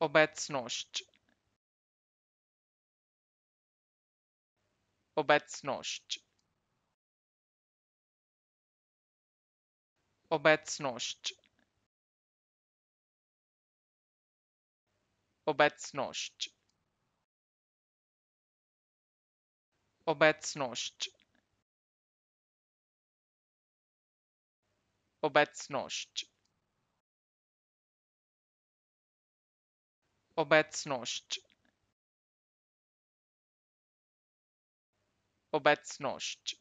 obecność obecność obecność obecność obecność obecność obecność obecność